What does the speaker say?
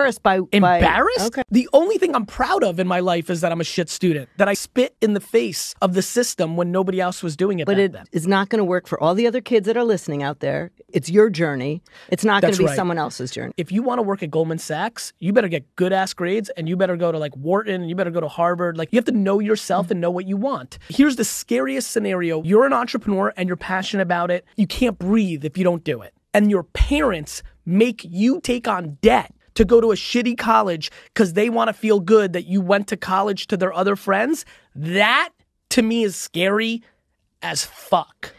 embarrassed by embarrassed. By, okay. The only thing I'm proud of in my life is that I'm a shit student. That I spit in the face of the system when nobody else was doing it. But it then. is not going to work for all the other kids that are listening out there. It's your journey. It's not going to be right. someone else's journey. If you want to work at Goldman Sachs, you better get good ass grades, and you better go to like Wharton, and you better go to Harvard. Like you have to know yourself and know what you want. Here's the scariest scenario: you're an entrepreneur and you're passionate about it. You can't breathe if you don't do it and your parents make you take on debt to go to a shitty college because they want to feel good that you went to college to their other friends, that to me is scary as fuck.